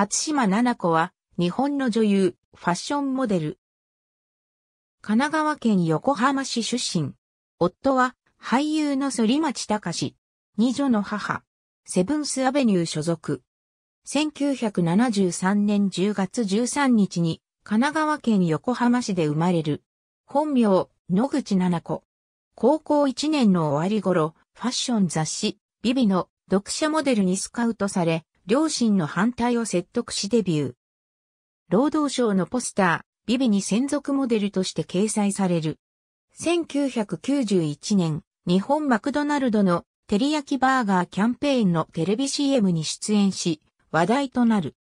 松島奈々子は、日本の女優、ファッションモデル。神奈川県横浜市出身。夫は、俳優の反町隆史。二女の母。セブンスアベニュー所属。1973年10月13日に、神奈川県横浜市で生まれる。本名、野口々子。高校1年の終わり頃、ファッション雑誌、ビビの読者モデルにスカウトされ、両親の反対を説得しデビュー。労働省のポスター、ビビに専属モデルとして掲載される。1991年、日本マクドナルドのテリヤキバーガーキャンペーンのテレビ CM に出演し、話題となる。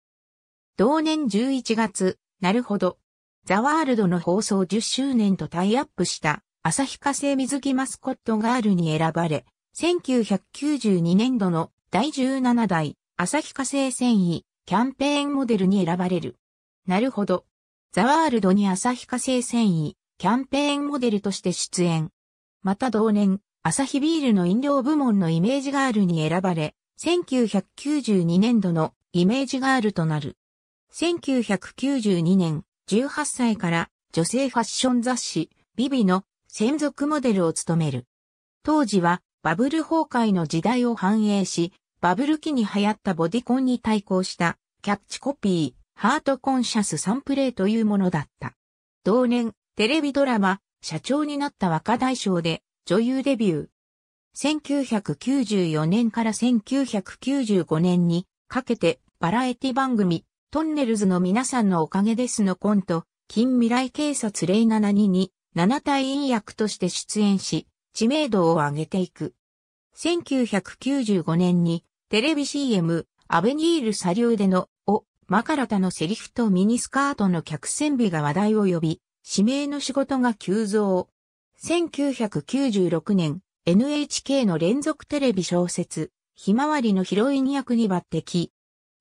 同年11月、なるほど。ザワールドの放送10周年とタイアップした、旭化成水着マスコットガールに選ばれ、1992年度の第17代日化成繊維、キャンペーンモデルに選ばれる。なるほど。ザワールドに日化成繊維、キャンペーンモデルとして出演。また同年、朝日ビールの飲料部門のイメージガールに選ばれ、1992年度のイメージガールとなる。1992年、18歳から女性ファッション雑誌、ビビの専属モデルを務める。当時はバブル崩壊の時代を反映し、バブル期に流行ったボディコンに対抗したキャッチコピー、ハートコンシャスサンプレーというものだった。同年、テレビドラマ、社長になった若大将で女優デビュー。1994年から1995年にかけてバラエティ番組、トンネルズの皆さんのおかげですのコント、近未来警察072に7隊員役として出演し、知名度を上げていく。1995年にテレビ CM、アベニールサリューデの、お、マカラタのセリフとミニスカートの客船美が話題を呼び、指名の仕事が急増。1996年、NHK の連続テレビ小説、ひまわりのヒロイン役に抜擢。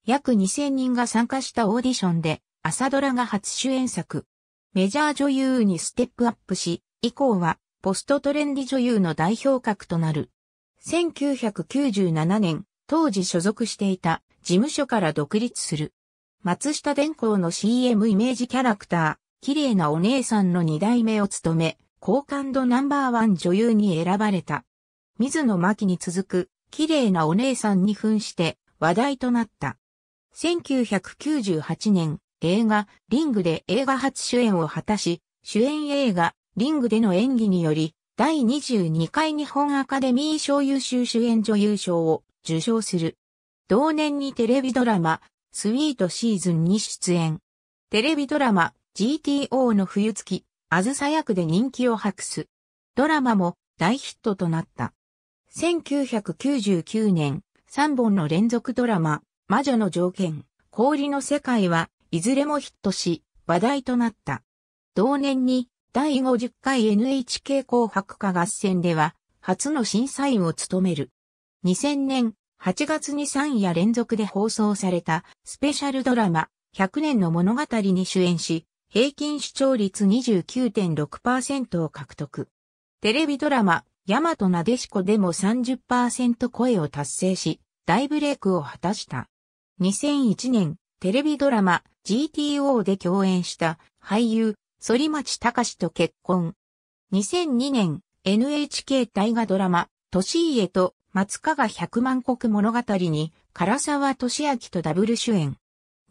約2000人が参加したオーディションで、朝ドラが初主演作。メジャー女優にステップアップし、以降は、ポストトレンディ女優の代表格となる。1997年、当時所属していた事務所から独立する。松下電工の CM イメージキャラクター、綺麗なお姉さんの二代目を務め、好感度ナンバーワン女優に選ばれた。水野真紀に続く、綺麗なお姉さんに扮して話題となった。1998年、映画、リングで映画初主演を果たし、主演映画、リングでの演技により、第22回日本アカデミー賞優秀主演女優賞を受賞する。同年にテレビドラマ、スウィートシーズンに出演。テレビドラマ、GTO の冬月、あずさ役で人気を博す。ドラマも大ヒットとなった。1999年、3本の連続ドラマ、魔女の条件、氷の世界はいずれもヒットし、話題となった。同年に第50回 NHK 紅白歌合戦では、初の審査員を務める。2000年8月に3夜連続で放送されたスペシャルドラマ100年の物語に主演し、平均視聴率29.6%を獲得。テレビドラマ、ヤマトなでしこでも30%声を達成し、大ブレイクを果たした。2001年、テレビドラマ GTO で共演した俳優、反町隆と結婚。2002年、NHK 大河ドラマ、年家と松加百万国物語に、唐沢俊明とダブル主演。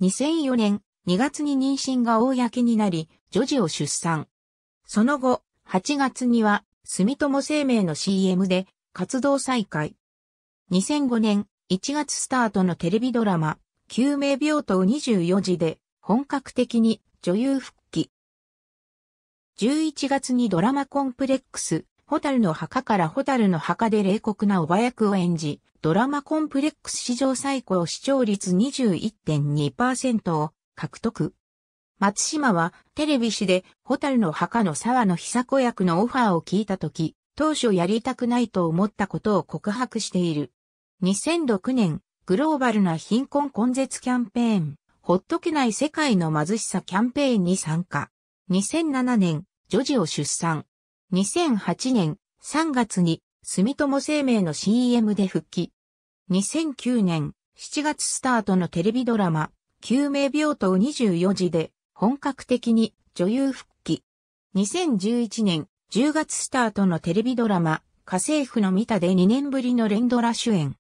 2004年2月に妊娠が公になり、女児を出産。その後、8月には、住友生命の CM で活動再開。2005年1月スタートのテレビドラマ、救命病棟24時で本格的に女優復帰。11月にドラマコンプレックス、ホタルの墓からホタルの墓で冷酷なおば役を演じ、ドラマコンプレックス史上最高視聴率21.2%を獲得。松島はテレビ誌でホタルの墓の沢野久子役のオファーを聞いたとき、当初やりたくないと思ったことを告白している。2006年、グローバルな貧困根絶キャンペーン、ほっとけない世界の貧しさキャンペーンに参加。2007年、女児を出産。2008年3月に住友生命の CM で復帰。2009年7月スタートのテレビドラマ、救命病棟24時で本格的に女優復帰。2011年10月スタートのテレビドラマ、家政婦の見たで2年ぶりの連ドラ主演。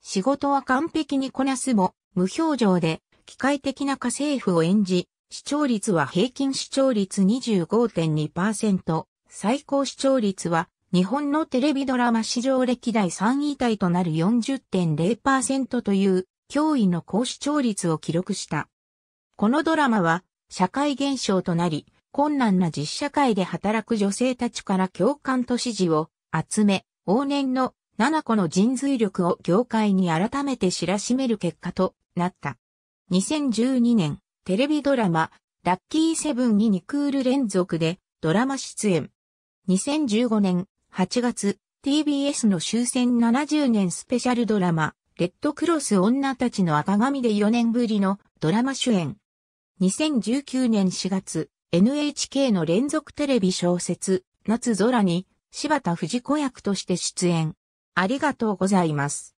仕事は完璧にこなすも、無表情で機械的な家政婦を演じ、視聴率は平均視聴率25.2%。最高視聴率は日本のテレビドラマ史上歴代3位体となる40.0%という驚異の高視聴率を記録した。このドラマは社会現象となり、困難な実社会で働く女性たちから共感と支持を集め、往年の7個の人髄力を業界に改めて知らしめる結果となった。2012年、テレビドラマ、ラッキーセブンに2クール連続でドラマ出演。2015年8月、TBS の終戦70年スペシャルドラマ、レッドクロス女たちの赤髪で4年ぶりのドラマ主演。2019年4月、NHK の連続テレビ小説、夏空に、柴田藤子役として出演。ありがとうございます。